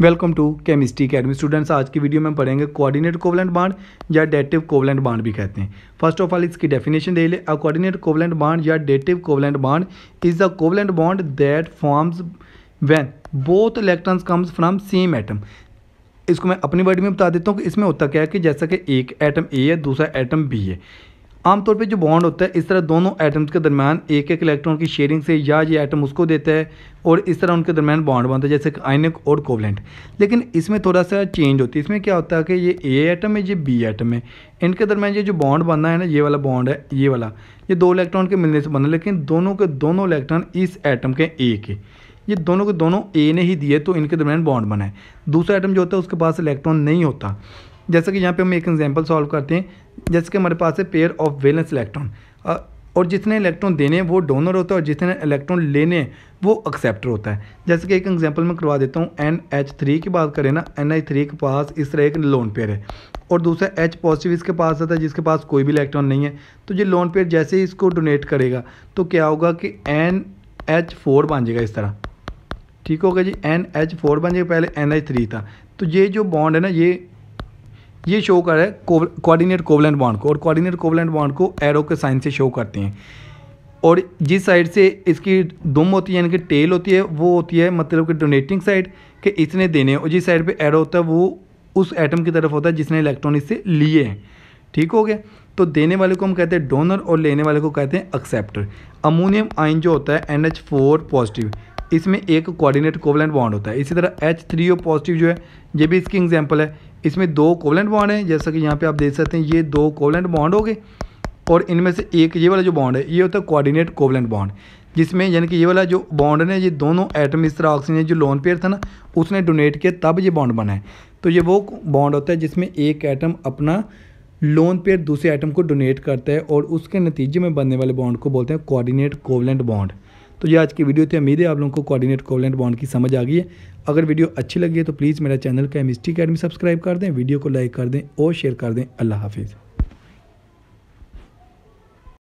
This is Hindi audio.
welcome to chemistry academy students आज की वीडियो में पढ़ेंगे कोऑर्डिनेट कोवलेंट बाड या डेटिव कोवलेंट बाड भी कहते हैं फर्स्ट ऑफ ऑल इसकी डेफिनेशन दे ले कोऑर्डिनेट कोवलेंट बाड या dative covalent bond is the covalent bond that forms when both electrons comes from same atom इसको मैं अपनी वर्ड में बता देता हूँ कि इसमें होता क्या है कि जैसा कि एक एटम ए है दूसरा एटम बी है आमतौर पे जो बॉन्ड होता है इस तरह दोनों एटम्स के दरमियान एक एक इलेक्ट्रॉन की शेयरिंग से या ये एटम उसको देता है और इस तरह उनके दरमियान बॉन्ड बनता है जैसे आइनक आइनिक और कोवलेंट लेकिन इसमें थोड़ा सा चेंज होती है इसमें क्या होता है कि ये ए एटम है ये बी एटम है इनके दरमियान ये जो बॉन्ड बनना है ना ये वाला बॉन्ड है ये वाला ये दो इलेक्ट्रॉन के मिलने से बनना लेकिन दोनों के दोनों इलेक्ट्रॉन इस एटम के ए के ये दोनों के दोनों ए ने ही दिए तो इनके दरमियान बॉन्ड बना है दूसरा आइटम जो होता है उसके पास इलेक्ट्रॉन नहीं होता जैसे कि यहाँ पे हम एक एग्जांपल सॉल्व करते हैं जैसे कि हमारे पास है पेयर ऑफ वैलेंस इलेक्ट्रॉन और जितने इलेक्ट्रॉन देने वो डोनर होता है और जितने इलेक्ट्रॉन लेने वो एक्सेप्टर होता है जैसे कि एक एग्जाम्पल मैं करवा देता हूँ एन एच थ्री की बात करें ना एन एच थ्री के पास इस तरह एक लोन पेयर है और दूसरा एच पॉजिटिव इसके पास आता है जिसके पास कोई भी इलेक्ट्रॉन नहीं है तो ये लोन पेयर जैसे ही इसको डोनेट करेगा तो क्या होगा कि एन एच फोर बन जाएगा इस तरह ठीक होगा जी एन एच फोर बन जाएगा पहले एन एच थ्री था तो ये जो बॉन्ड है ना ये ये शो कर रहा है कोऑर्डिनेट कोवलेंट बॉन्ड को और कोऑर्डिनेट कोवलेंट बॉन्ड को एरो के साइन से शो करते हैं और जिस साइड से इसकी दुम होती है यानी कि टेल होती है वो होती है मतलब कि डोनेटिंग साइड कि इसने देने और जिस साइड पे एरो होता है वो उस एटम की तरफ होता है जिसने इलेक्ट्रॉन इससे लिए हैं ठीक हो गया तो देने वाले को हम कहते हैं डोनर और लेने वाले को कहते हैं एक्सेप्टर अमोनियम आइन जो होता है एन एच फोर पॉजिटिव इसमें एक कोऑर्डिनेट कोवलेंट बॉन्ड होता है इसी तरह एच थ्री ओ पॉजिटिव जो है ये भी इसकी एग्जाम्पल है इसमें दो कोवलेंट बॉन्ड है जैसा कि यहाँ पे आप देख सकते हैं ये दो कोवलेंट बॉन्ड हो गए और इनमें से एक ये वाला जो बॉन्ड है ये होता है कोऑर्डिनेट कोवलेंट बॉन्ड जिसमें यानी कि ये वाला जो बॉन्ड है ये दोनों एटम इस तरह ऑक्सीजन जो लोन पेयर था ना उसने डोनेट किया तब ये बॉन्ड बना है तो ये वो बॉन्ड होता है जिसमें एक एटम अपना लोन पेयर दूसरे एटम को डोनेट करता है और उसके नतीजे में बनने वाले बॉन्ड को बोलते हैं कोऑर्डिनेट कोवलेंट बॉन्ड तो ये आज की वीडियो थी उम्मीद है आप लोगों को कोऑर्डिनेट कोवलेंट बॉन्ड की समझ आ गई है अगर वीडियो अच्छी लगी है तो प्लीज़ मेरा चैनल केमिस्ट्री अकेडमी सब्सक्राइब कर दें वीडियो को लाइक कर दें और शेयर कर दें अल्लाह हाफिज़